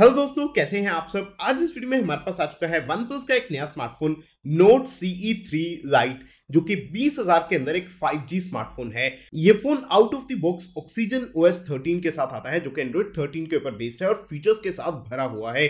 hello दोस्तों कैसे हैं आप सब आज इस वीडियो में हमारे पास आ चुका है वन प्लस का एक नया smartphone Nord CE three Lite जो कि 20,000 के अंदर एक 5G स्मार्टफोन है ये phone out of the box Oxygen OS 13 के साथ आता है जो कि एंड्रॉइड 13 के ऊपर बेस्ड है और फीचर्स के साथ भरा हुआ है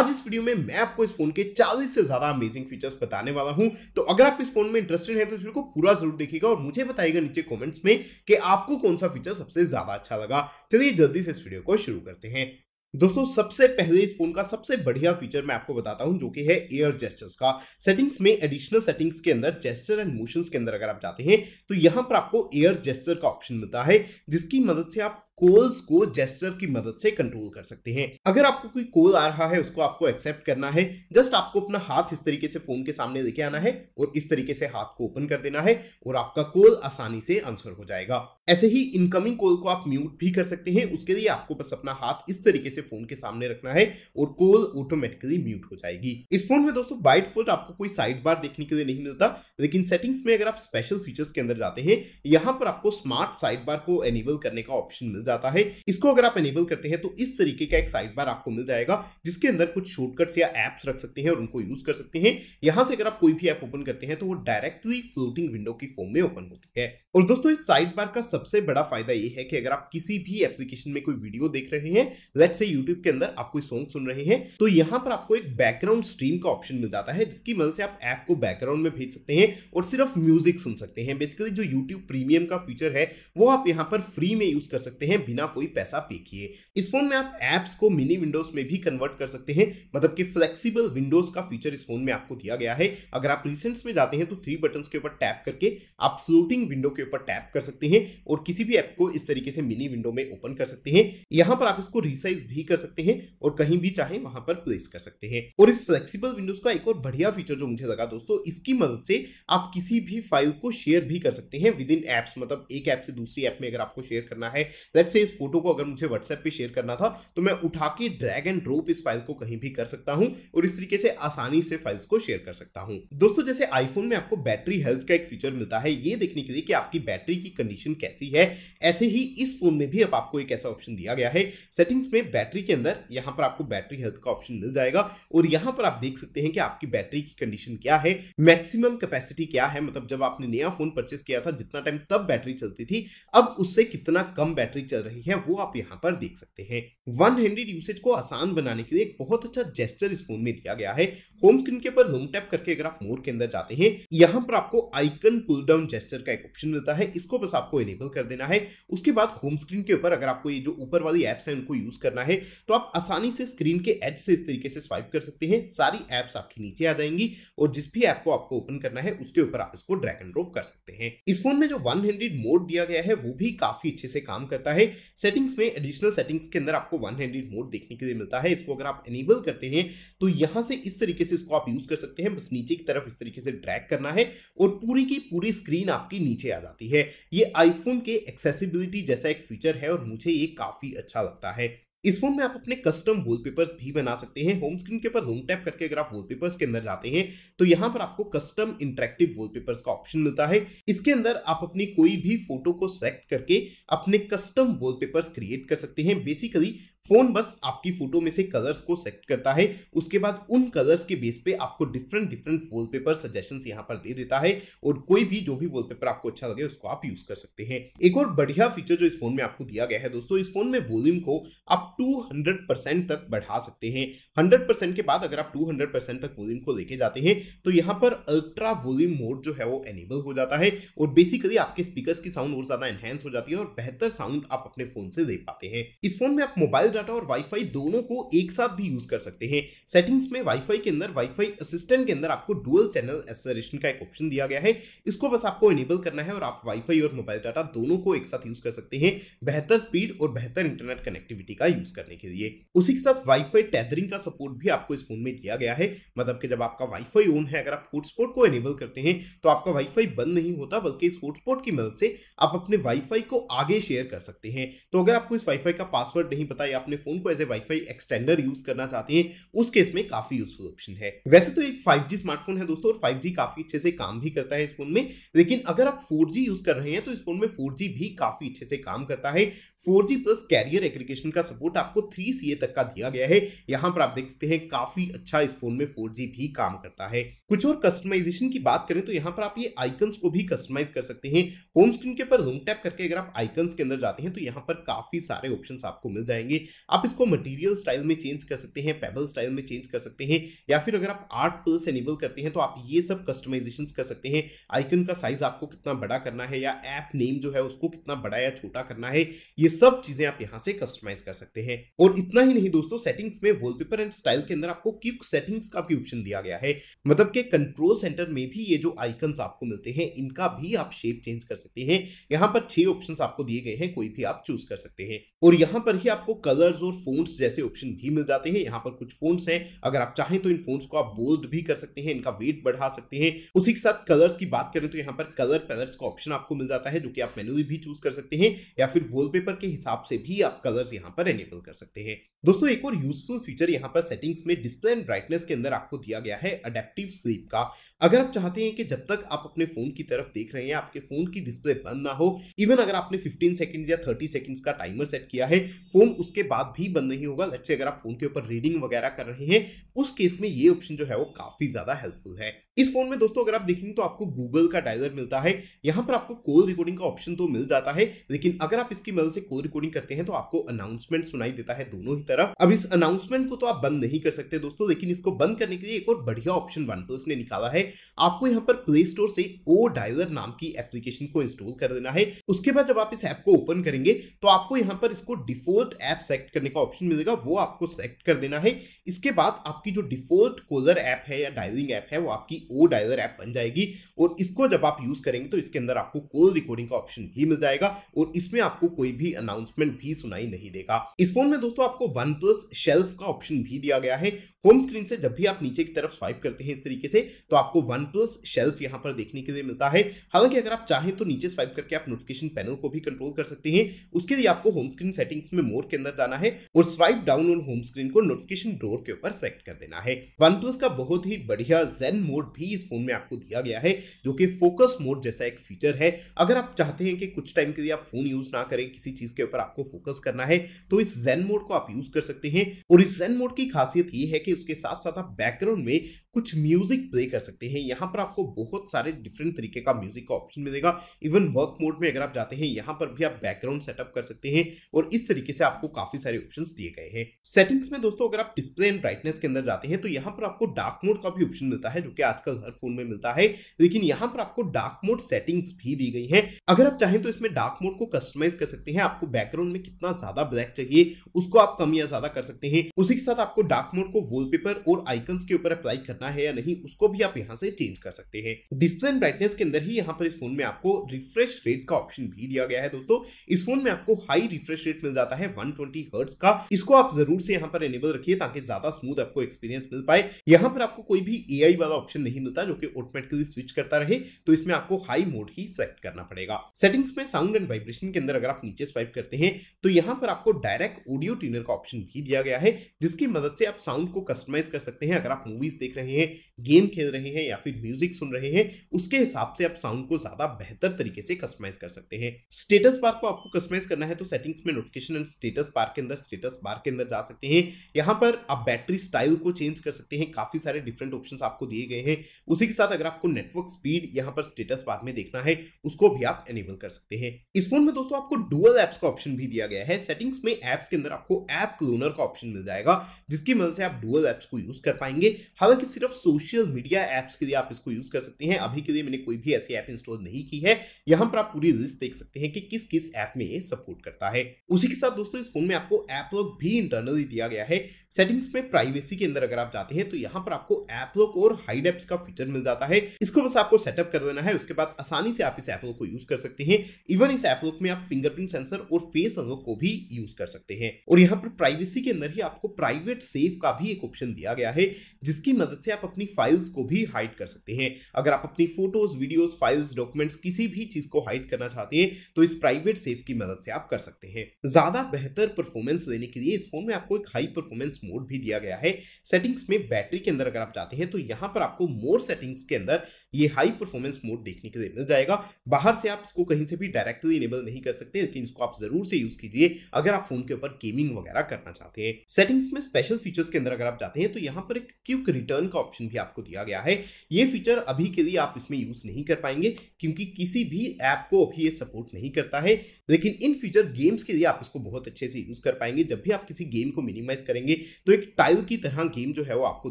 आज इस वीडियो में मैं आपको इस फोन के चालीस से ज्यादा अमेजिंग फीचर्स बताने वाला हूँ तो अगर आप इस फोन में इंटरेस्टेड है तो इस वीडियो को पूरा जरूर देखिएगा और मुझे बताइएगा नीचे कॉमेंट्स में कि आपको कौन सा फीचर सबसे ज्यादा अच्छा लगा चलिए जल्दी से इस वीडियो को शुरू करते हैं दोस्तों सबसे पहले इस फोन का सबसे बढ़िया फीचर मैं आपको बताता हूं जो कि है एयर जेस्टर्स का सेटिंग्स में एडिशनल सेटिंग्स के अंदर जेस्टर एंड मोशंस के अंदर अगर आप जाते हैं तो यहां पर आपको एयर जेस्टर का ऑप्शन मिलता है जिसकी मदद से आप कोल्स को जेस्टर की मदद से कंट्रोल कर सकते हैं अगर आपको कोई कोल आ रहा है उसको आपको एक्सेप्ट करना है जस्ट आपको अपना हाथ इस तरीके से फोन के सामने लेके आना है और इस तरीके से हाथ को ओपन कर देना है और आपका कोल आसानी से आंसर हो जाएगा ऐसे ही इनकमिंग कोल को आप म्यूट भी कर सकते हैं उसके लिए आपको बस अपना हाथ इस तरीके से फोन के सामने रखना है और कोल ऑटोमेटिकली म्यूट हो जाएगी इस फोन में दोस्तों बाइट फोल्ड आपको कोई साइड बार देखने के लिए नहीं मिलता लेकिन सेटिंग्स में अगर आप स्पेशल फीचर्स के अंदर जाते हैं यहाँ पर आपको स्मार्ट साइड बार को एनेबल करने का ऑप्शन मिल जाता है इसको अगर आप एनेबल करते हैं तो इस तरीके का एक साइड बार आपको मिल जाएगा जिसके अंदर कुछ शॉर्टकट्स या एप्स रख सकते हैं और उनको यूज कर सकते हैं यहां से अगर आप कोई भी ऐप ओपन करते हैं तो वो डायरेक्टली फ्लोटिंग विंडो की फॉर्म में ओपन होती है और दोस्तों इस साइड बार का सबसे बड़ा फायदा ये है कि अगर आप किसी भी एप्लीकेशन में कोई वीडियो देख रहे हैं लेट से यूट्यूब के अंदर आप कोई सॉन्ग सुन रहे हैं तो यहाँ पर आपको एक बैकग्राउंड स्ट्रीम का ऑप्शन मिल जाता है जिसकी मदद से आप ऐप को बैकग्राउंड में भेज सकते हैं और सिर्फ म्यूजिक सुन सकते हैं बेसिकली जो यूट्यूब प्रीमियम का फीचर है वो आप यहाँ पर फ्री में यूज कर सकते हैं हैं बिना कोई पैसा पे किए इस फोन में आप एप्स को मिनी विंडोज में भी कन्वर्ट कर सकते हैं मतलब कि फ्लेक्सिबल विंडोज का फीचर इस फोन में आपको दिया गया है अगर आप रिसेंट्स में जाते हैं तो थ्री बटन के ऊपर टैप करके आप फ्लोटिंग विंडो के ऊपर टैप कर सकते हैं और किसी भी ऐप को इस तरीके से मिनी विंडो में ओपन कर सकते हैं यहाँ पर आप इसको रिसाइज भी कर सकते हैं और कहीं भी चाहे वहां पर प्लेस कर सकते हैं और इस फ्लेक्सिबल विंडोज का एक और बढ़िया फीचर जो मुझे लगा दोस्तों इसकी मदद से आप किसी भी फाइल को शेयर भी कर सकते हैं विद इन एप्स मतलब एक ऐप से दूसरी ऐप में अगर आपको शेयर करना है लेट्स से इस फोटो को अगर मुझे व्हाट्सएप पे शेयर करना था तो मैं उठा के ड्रैग एंड ड्रॉप इस फाइल को कहीं भी कर सकता हूं और इस तरीके से आसानी से फाइल्स को शेयर कर सकता हूं दोस्तों जैसे आईफोन में आपको बैटरी हेल्थ का एक फीचर मिलता है ये देखने के लिए कि आपकी बैटरी की कंडीशन कैसी है ऐसे ही इस फोन में भी अब आपको एक ऐसा ऑप्शन दिया गया है सेटिंग्स में बैटरी के अंदर यहाँ पर आपको बैटरी हेल्थ का ऑप्शन मिल जाएगा और यहाँ पर आप देख सकते हैं कि आपकी बैटरी की कंडीशन क्या है मैक्सिमम कैपेसिटी क्या है मतलब जब आपने नया फोन परचेस किया था जितना टाइम तब बैटरी चलती थी अब उससे कितना कम बैटरी चल चल रही है वो आप यहाँ पर देख सकते हैं वन हैंडेड यूसेज को आसान बनाने के लिए एक बहुत अच्छा जेस्टर इस फोन में दिया गया है होम स्क्रीन के ऊपर होम टैप करके अगर आप मोर के अंदर जाते हैं यहाँ पर आपको आइकन पुल डाउन जेस्टर का एक ऑप्शन मिलता है इसको बस आपको इनेबल कर देना है उसके बाद होम स्क्रीन के ऊपर अगर आपको ये जो ऊपर वाली एप्स है उनको यूज करना है तो आप आसानी से स्क्रीन के एज से इस तरीके से स्वाइप कर सकते हैं सारी एप्स आपके नीचे आ जाएंगी और जिस भी ऐप को आपको ओपन करना है उसके ऊपर आप इसको ड्रैग एंड ड्रॉप कर सकते हैं इस फोन में जो वन मोड दिया गया है वो भी काफी अच्छे से काम करता है सेटिंग्स में एडिशनल सेटिंग्स के अंदर आपको वन हैंडेड मोड देखने के लिए मिलता है इसको अगर आप एनेबल करते हैं तो यहाँ से इस तरीके से इसको आप यूज कर सकते हैं बस नीचे की तरफ इस तरीके से ड्रैग करना है और पूरी की पूरी स्क्रीन आपकी नीचे आ जाती है ये आईफोन के एक्सेसिबिलिटी जैसा एक फीचर है और मुझे ये काफ़ी अच्छा लगता है इस फोन में आप अपने कस्टम वॉलपेपर्स भी बना सकते हैं होम स्क्रीन के ऊपर होम टैप करके अगर आप वॉलपेपर्स के अंदर जाते हैं तो यहाँ पर आपको कस्टम इंटरेक्टिव वॉलपेपर्स का ऑप्शन मिलता है इसके अंदर आप अपनी कोई भी फोटो को सेलेक्ट करके अपने कस्टम वॉलपेपर्स क्रिएट कर सकते हैं बेसिकली फोन बस आपकी फोटो में से कलर्स को सेलेक्ट करता है उसके बाद उन कलर्स के बेस पे आपको डिफरेंट डिफरेंट वॉलपेपर सजेशंस यहाँ पर दे देता है और कोई भी जो भी वॉलपेपर आपको अच्छा लगे उसको आप यूज कर सकते हैं एक और बढ़िया फीचर जो इस फोन में आपको दिया गया है दोस्तों इस फोन में वॉल्यूम को आप टू तक बढ़ा सकते हैं हंड्रेड के बाद अगर आप टू तक वॉल्यूम को लेके जाते हैं तो यहाँ पर अल्ट्रा वॉल्यूम मोड जो है वो एनेबल हो जाता है और बेसिकली आपके स्पीकर की साउंड और ज्यादा एनहेंस हो जाती है और बेहतर साउंड आप अपने फोन से दे पाते हैं इस फोन में आप मोबाइल डाटा और वाईफाई दोनों को एक साथ भी यूज कर सकते हैं सेटिंग्स में वाईफाई के अंदर वाईफाई असिस्टेंट के अंदर आपको डुअल चैनल एसरेशन का एक ऑप्शन दिया गया है इसको बस आपको इनेबल करना है और आप वाईफाई और मोबाइल डाटा दोनों को एक साथ यूज कर सकते हैं बेहतर स्पीड और बेहतर इंटरनेट कनेक्टिविटी का यूज करने के लिए उसी के साथ वाईफाई टैदरिंग का सपोर्ट भी आपको इस फोन में दिया गया है मतलब कि जब आपका वाईफाई ऑन है अगर आप हॉटस्पॉट को इनेबल करते हैं तो आपका वाईफाई बंद नहीं होता बल्कि इस हॉटस्पॉट की मदद से आप अपने वाईफाई को आगे शेयर कर सकते हैं तो अगर आपको इस वाईफाई का पासवर्ड नहीं पता या अपने फोन को as a WiFi extender use करना चाहते हैं उस केस में काफी यूजफुल ऑप्शन है वैसे तो एक 5G स्मार्टफोन है दोस्तों और 5G काफी अच्छे से काम भी करता है इस फोन में लेकिन अगर आप 4G यूज कर रहे हैं तो इस फोन में 4G भी काफी अच्छे से काम करता है 4G प्लस कैरियर एग्रीगेशन का सपोर्ट आपको 3CA तक का दिया गया है यहाँ पर आप देख सकते हैं काफी अच्छा इस फोन में 4G भी काम करता है कुछ और कस्टमाइजेशन की बात करें तो यहाँ पर आप ये आइकन्स को भी कस्टमाइज कर सकते हैं होम स्क्रीन के ऊपर रूम टैप करके अगर आप आइकन्स के अंदर जाते हैं तो यहाँ पर काफ़ी सारे ऑप्शन आपको मिल जाएंगे आप इसको मटीरियल स्टाइल में चेंज कर सकते हैं पेबल स्टाइल में चेंज कर सकते हैं या फिर अगर आप आर्ट प्लस एनेबल करते हैं तो आप ये सब कस्टमाइजेशन कर सकते हैं आइकन का साइज आपको कितना बड़ा करना है या ऐप नेम जो है उसको कितना बड़ा या छोटा करना है ये सब चीज़ें आप यहाँ से कस्टमाइज कर सकते हैं और इतना ही नहीं दोस्तों सेटिंग्स में वॉलपेपर एंड स्टाइल के अंदर आपको क्यूक सेटिंग्स का भी ऑप्शन दिया गया है मतलब के कंट्रोल सेंटर में भी ये जो आइकन्स आपको मिलते हैं इनका भी आप शेप चेंज कर सकते हैं यहाँ पर छह ऑप्शन आपको दिए गए हैं कोई भी आप चूज कर सकते हैं और यहाँ पर ही आपको कलर्स और फोन्स जैसे ऑप्शन भी मिल जाते हैं यहाँ पर कुछ फोन्स हैं अगर आप चाहें तो इन फोन्स को आप बोल्ड भी कर सकते हैं इनका वेट बढ़ा सकते हैं उसी के साथ कलर्स की बात करें तो यहाँ पर कलर पैलेट्स का ऑप्शन आपको मिल जाता है जो कि आप मेन्यूली भी चूज कर सकते हैं या फिर वॉलपेपर के हिसाब से भी आप कलर्स यहाँ पर एनेबल कर सकते हैं दोस्तों एक और यूजफुल फीचर यहाँ पर सेटिंग्स में डिस्प्ले एंड ब्राइटनेस के अंदर आपको दिया गया है अडेप्टिव स्लीप का अगर आप चाहते हैं कि जब तक आप अपने फोन की तरफ देख रहे हैं आपके फोन की डिस्प्ले बंद ना हो इवन अगर आपने फिफ्टीन सेकेंड या थर्टी सेकेंड्स का टाइमर सेट किया है फोन उसके बाद भी बंद नहीं होगा लेट से अगर आप फोन के ऊपर रीडिंग वगैरह कर रहे हैं उस केस में ये ऑप्शन जो है वो काफ़ी ज़्यादा हेल्पफुल है इस फोन में दोस्तों अगर आप देखेंगे तो आपको गूगल का डायलर मिलता है यहां पर आपको कॉल रिकॉर्डिंग का ऑप्शन तो मिल जाता है लेकिन अगर आप इसकी मदद से कॉल रिकॉर्डिंग करते हैं तो आपको अनाउंसमेंट सुनाई देता है दोनों ही तरफ अब इस अनाउंसमेंट को तो आप बंद नहीं कर सकते दोस्तों लेकिन इसको बंद करने के लिए एक और बढ़िया ऑप्शन वन प्लस ने निकाला है आपको यहाँ पर प्ले स्टोर से ओ डायलर नाम की एप्लीकेशन को इंस्टॉल कर देना है उसके बाद जब आप इस ऐप को ओपन करेंगे तो आपको यहाँ पर इसको डिफॉल्ट ऐप सेलेक्ट करने का ऑप्शन मिलेगा वो आपको सेलेक्ट कर देना है इसके बाद आपकी जो डिफॉल्ट कॉलर ऐप है या डायलिंग ऐप है वो आपकी ओडाइजर ऐप बन जाएगी और इसको जब आप यूज़ करेंगे तो इसके अंदर आपको कॉल रिकॉर्डिंग का ऑप्शन भी मिल जाएगा और इसमें आपको कोई भी अनाउंसमेंट भी सुनाई नहीं देगा इस फोन में दोस्तों आपको वन प्लस शेल्फ का ऑप्शन भी दिया गया है होम स्क्रीन से जब भी आप नीचे की तरफ स्वाइप करते हैं इस तरीके से तो आपको वन प्लस शेल्फ यहाँ पर देखने के लिए मिलता है हालांकि अगर आप चाहें तो नीचे स्वाइप करके आप नोटिफिकेशन पैनल को भी कंट्रोल कर सकते हैं उसके लिए आपको होम स्क्रीन सेटिंग्स में मोर के अंदर जाना है और swipe down on home screen को नोटिफिकेशन डोर के ऊपर सेट कर देना है वन का बहुत ही बढ़िया जेन मोड भी इस फोन में आपको दिया गया है जो कि फोकस मोड जैसा एक फीचर है अगर आप चाहते हैं कि कुछ टाइम के लिए आप फोन यूज ना करें किसी चीज के ऊपर आपको फोकस करना है तो इस जेन मोड को आप यूज कर सकते हैं और इस जेन मोड की खासियत ये है कि उसके साथ साथ आप बैकग्राउंड में कुछ म्यूजिक प्ले कर सकते हैं यहाँ पर आपको बहुत सारे डिफरेंट तरीके का म्यूजिक का ऑप्शन मिलेगा इवन वर्क मोड में अगर आप जाते हैं यहाँ पर भी आप बैकग्राउंड सेटअप कर सकते हैं और इस तरीके से आपको काफी सारे ऑप्शन दिए गए हैं सेटिंग्स में दोस्तों अगर आप डिस्प्ले एंड ब्राइटनेस के अंदर जाते हैं तो यहाँ पर आपको डार्क मोड का भी ऑप्शन मिलता है जो कि आजकल आजकल हर फोन में मिलता है लेकिन यहाँ पर आपको डार्क मोड सेटिंग्स भी दी गई हैं अगर आप चाहें तो इसमें डार्क मोड को कस्टमाइज कर सकते हैं आपको बैकग्राउंड में कितना ज्यादा ब्लैक चाहिए उसको आप कम या ज्यादा कर सकते हैं उसी के साथ आपको डार्क मोड को वॉलपेपर और आइकन के ऊपर अप्लाई करना है या नहीं उसको भी आप यहाँ से चेंज कर सकते हैं डिस्प्ले एंड ब्राइटनेस के अंदर ही यहाँ पर इस फोन में आपको रिफ्रेश रेट का ऑप्शन भी दिया गया है दोस्तों इस फोन में आपको हाई रिफ्रेश रेट मिल जाता है 120 ट्वेंटी का इसको आप जरूर से यहाँ पर एनेबल रखिए ताकि ज्यादा स्मूथ आपको एक्सपीरियंस मिल पाए यहाँ पर आपको कोई भी ए वाला ऑप्शन नहीं मिलता जो कि ऑटोमेटिकली स्विच करता रहे तो इसमें आपको हाई मोड ही सेलेक्ट करना पड़ेगा सेटिंग्स में साउंड एंड वाइब्रेशन के अंदर अगर आप नीचे स्वाइप करते हैं तो यहाँ पर आपको डायरेक्ट ऑडियो ट्यूनर का ऑप्शन भी दिया गया है जिसकी मदद से आप साउंड को कस्टमाइज कर सकते हैं अगर आप मूवीज देख रहे हैं गेम खेल रहे हैं या फिर म्यूजिक सुन रहे हैं उसके हिसाब से आप साउंड को ज्यादा बेहतर तरीके से कस्टमाइज कर सकते हैं स्टेटस बार को आपको कस्टमाइज करना है तो सेटिंग्स में नोटिफिकेशन एंड स्टेटस बार के अंदर स्टेटस बार के अंदर जा सकते हैं यहाँ पर आप बैटरी स्टाइल को चेंज कर सकते हैं काफी सारे डिफरेंट ऑप्शन आपको दिए गए हैं उसी के साथ अगर आपको नेटवर्क स्पीड यहाँ पर स्टेटस बाद में देखना है उसको भी आप एनेबल कर सकते हैं इस फोन में दोस्तों आपको डुअल एप्स का ऑप्शन भी दिया गया है सेटिंग्स में एप्स के अंदर आपको एप क्लोनर का ऑप्शन मिल जाएगा जिसकी मदद से आप डुअल एप्स को यूज कर पाएंगे हालांकि सिर्फ सोशल मीडिया एप्स के लिए आप इसको यूज कर सकते हैं अभी के लिए मैंने कोई भी ऐसी ऐप इंस्टॉल नहीं की है यहाँ पर आप पूरी लिस्ट देख सकते हैं कि किस किस ऐप में ये सपोर्ट करता है उसी के साथ दोस्तों इस फोन में आपको एप लॉक भी इंटरनली दिया गया है सेटिंग्स पे प्राइवेसी के अंदर अगर आप जाते हैं तो यहाँ पर आपको एपलोक और हाइड एप्स का फीचर मिल जाता है इसको बस आपको सेटअप कर देना है उसके बाद आसानी से आप इस एपलोक को यूज कर सकते हैं इवन इस एपलोक में आप फिंगरप्रिंट सेंसर और फेस अनलॉक को भी यूज कर सकते हैं और यहाँ पर प्राइवेसी के अंदर ही आपको प्राइवेट सेफ का भी एक ऑप्शन दिया गया है जिसकी मदद से आप अपनी फाइल्स को भी हाइड कर सकते हैं अगर आप अपनी फोटोज वीडियोज फाइल्स डॉक्यूमेंट्स किसी भी चीज को हाइड करना चाहते हैं तो इस प्राइवेट सेफ की मदद से आप कर सकते हैं ज्यादा बेहतर परफॉर्मेंस देने के लिए इस फोन में आपको एक हाई परफॉर्मेंस सर्विस मोड भी दिया गया है सेटिंग्स में बैटरी के अंदर अगर आप जाते हैं तो यहाँ पर आपको मोर सेटिंग्स के अंदर ये हाई परफॉर्मेंस मोड देखने के लिए मिल जाएगा बाहर से आप इसको कहीं से भी डायरेक्टली इनेबल नहीं कर सकते लेकिन इसको आप जरूर से यूज कीजिए अगर आप फोन के ऊपर गेमिंग वगैरह करना चाहते हैं सेटिंग्स में स्पेशल फीचर्स के अंदर अगर आप जाते हैं तो यहाँ पर एक क्यूक रिटर्न का ऑप्शन भी आपको दिया गया है ये फीचर अभी के लिए आप इसमें यूज नहीं कर पाएंगे क्योंकि किसी भी ऐप को अभी ये सपोर्ट नहीं करता है लेकिन इन फ्यूचर गेम्स के लिए आप इसको बहुत अच्छे से यूज कर पाएंगे जब भी आप किसी गेम को मिनिमाइज करेंगे तो एक टाइल की तरह गेम जो है वो आपको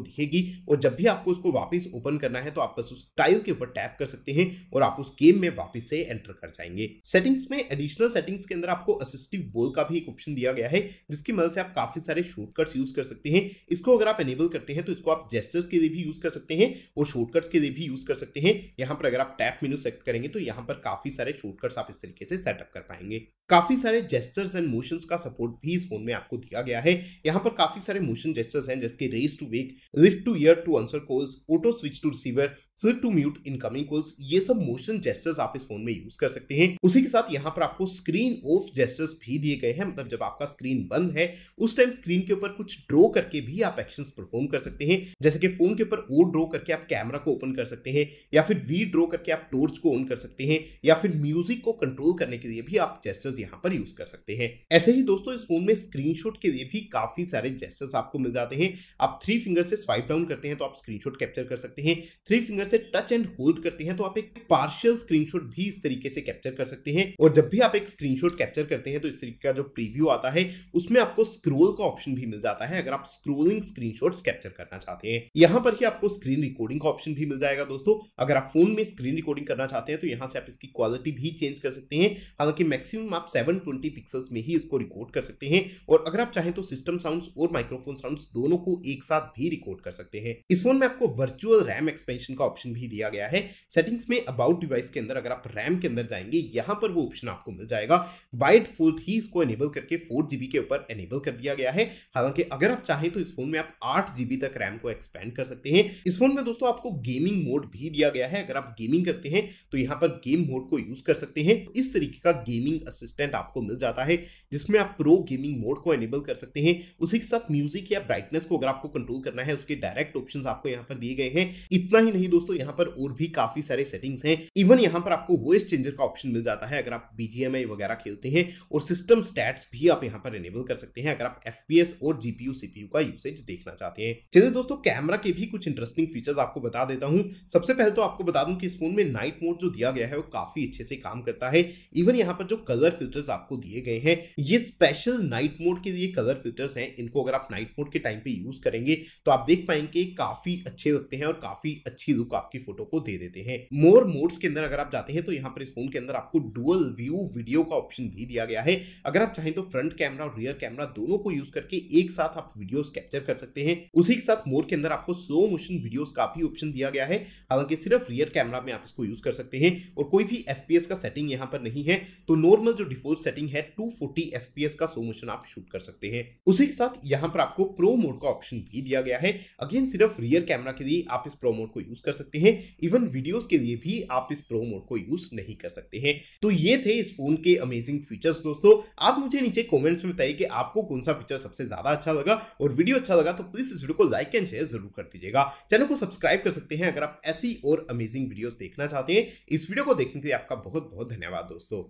दिखेगी और जब भी आपको उसको वापस ओपन करना है तो आप बस उस टाइल के ऊपर टैप कर सकते हैं और आप उस गेम में वापस से एंटर कर जाएंगे सेटिंग्स में एडिशनल सेटिंग्स के अंदर आपको असिस्टिव बोल का भी एक ऑप्शन दिया गया है जिसकी मदद से आप काफी सारे शॉर्टकट्स यूज कर सकते हैं इसको अगर आप एनेबल करते हैं तो इसको आप जेस्टर्स के लिए भी यूज कर सकते हैं और शॉर्टकट्स के लिए भी यूज कर सकते हैं यहाँ पर अगर आप टैप मेन्यू सेलेक्ट करेंगे तो यहाँ पर काफी सारे शॉर्टकट्स आप इस तरीके से सेटअप कर पाएंगे काफ़ी सारे जेस्टर्स एंड मोशंस का सपोर्ट भी इस फोन में आपको दिया गया है यहाँ पर काफ़ी सारे मोशन जेस्टर्स हैं जैसे raise to wake lift to ear to answer calls auto switch to receiver flip to mute incoming calls ये सब मोशन जेस्टर्स आप इस फोन में यूज कर सकते हैं उसी के साथ यहाँ पर आपको स्क्रीन ऑफ जेस्टर्स भी दिए गए हैं मतलब जब आपका स्क्रीन बंद है उस टाइम स्क्रीन के ऊपर कुछ ड्रॉ करके भी आप एक्शन परफॉर्म कर सकते हैं जैसे कि फोन के ऊपर ओ ड्रॉ करके आप कैमरा को ओपन कर सकते हैं या फिर वी ड्रॉ करके आप टोर्च को ऑन कर सकते हैं या फिर म्यूजिक को कंट्रोल करने के लिए भी आप जेस्टर्स यहाँ पर यूज कर सकते हैं ऐसे ही दोस्तों इस फोन में स्क्रीन के लिए भी काफी सारे जेस्टर्स आपको मिल जाते हैं आप थ्री फिंगर से स्वाइप डाउन करते हैं तो आप स्क्रीन कैप्चर कर सकते हैं थ्री फिंगर से टच एंड होल्ड करते हैं तो आप एक पार्शियल स्क्रीनशॉट भी इस तरीके से कैप्चर कर सकते हैं और जब भी आप एक स्क्रीनशॉट कैप्चर करते हैं तो इस तरीके का जो प्रीव्यू आता है उसमें आपको स्क्रोल का ऑप्शन भी मिल जाता है अगर आप स्क्रोलिंग स्क्रीन कैप्चर करना चाहते हैं यहाँ पर ही आपको स्क्रीन रिकॉर्डिंग का ऑप्शन भी मिल जाएगा दोस्तों अगर आप फोन में स्क्रीन रिकॉर्डिंग करना चाहते हैं तो यहाँ से आप इसकी क्वालिटी भी चेंज कर सकते हैं हालांकि मैक्सिमम आप सेवन ट्वेंटी में ही इसको रिकॉर्ड कर सकते हैं और अगर आप चाहें तो सिस्टम साउंड और माइक्रोफोन साउंड दोनों को एक साथ भी रिकॉर्ड कर सकते हैं इस फोन में आपको वर्चुअल रैम एक्सपेंशन का ऑप्शन भी दिया गया है सेटिंग्स में अबाउट डिवाइस के अंदर अगर आप रैम के अंदर जाएंगे यहां पर वो ऑप्शन आपको मिल जाएगा बाइट फोर्थ ही इसको एनेबल करके फोर जीबी के ऊपर एनेबल कर दिया गया है हालांकि अगर आप चाहें तो इस फोन में आप आठ जीबी तक रैम को एक्सपेंड कर सकते हैं इस फोन में दोस्तों आपको गेमिंग मोड भी दिया गया है अगर आप गेमिंग करते हैं तो यहाँ पर गेम मोड को यूज कर सकते हैं इस तरीके का गेमिंग असिस्टेंट आपको मिल जाता है जिसमें आप प्रो गेमिंग मोड को एनेबल कर सकते हैं उसी के साथ म्यूजिक या ब्राइटनेस को अगर आपको कंट्रोल करना है उसके डायरेक्ट ऑप्शन आपको यहाँ पर दिए गए हैं इतना ही नहीं दोस्तों दोस्तों यहाँ पर और भी काफी सारे सेटिंग्स हैं इवन यहाँ पर आपको वॉइस चेंजर का ऑप्शन मिल जाता है अगर आप बीजीएमआई वगैरह खेलते हैं और सिस्टम स्टैट्स भी आप यहाँ पर इनेबल कर सकते हैं अगर आप एफपीएस और जीपीयू सीपीयू का यूसेज देखना चाहते हैं चलिए दोस्तों कैमरा के भी कुछ इंटरेस्टिंग फीचर्स आपको बता देता हूँ सबसे पहले तो आपको बता दूं कि इस फोन में नाइट मोड जो दिया गया है वो काफी अच्छे से काम करता है इवन यहाँ पर जो कलर फिल्टर्स आपको दिए गए हैं ये स्पेशल नाइट मोड के लिए कलर फिल्टर्स हैं इनको अगर आप नाइट मोड के टाइम पे यूज करेंगे तो आप देख पाएंगे काफी अच्छे लगते हैं और काफी अच्छी लुक आपकी फोटो को दे देते हैं मोर मोड्स के अंदर अगर आप जाते हैं तो यहाँ पर इस फोन के अंदर आपको डुअल व्यू वीडियो का ऑप्शन भी दिया गया है अगर आप चाहें तो फ्रंट कैमरा और रियर कैमरा दोनों को यूज करके एक साथ आप वीडियो कैप्चर कर सकते हैं उसी के साथ मोर के अंदर आपको स्लो मोशन वीडियो का भी ऑप्शन दिया गया है हालांकि सिर्फ रियर कैमरा में आप इसको यूज कर सकते हैं और कोई भी एफ का सेटिंग यहाँ पर नहीं है तो नॉर्मल जो डिफॉल्ट सेटिंग है टू फोर्टी का स्लो मोशन आप शूट कर सकते हैं उसी के साथ यहाँ पर आपको प्रो मोड का ऑप्शन भी दिया गया है अगेन सिर्फ रियर कैमरा के लिए आप इस प्रो मोड को यूज कर सकते हैं इवन वीडियोस के लिए भी आप इस प्रो मोड को यूज नहीं कर सकते हैं तो ये थे इस फोन के अमेजिंग फीचर्स दोस्तों आप मुझे नीचे कॉमेंट्स में बताइए कि आपको कौन सा फीचर सबसे ज्यादा अच्छा लगा और वीडियो अच्छा लगा तो प्लीज इस वीडियो को लाइक एंड शेयर जरूर कर दीजिएगा चैनल को सब्सक्राइब कर सकते हैं अगर आप ऐसी और अमेजिंग वीडियोस देखना चाहते हैं इस वीडियो को देखने के लिए आपका बहुत बहुत धन्यवाद दोस्तों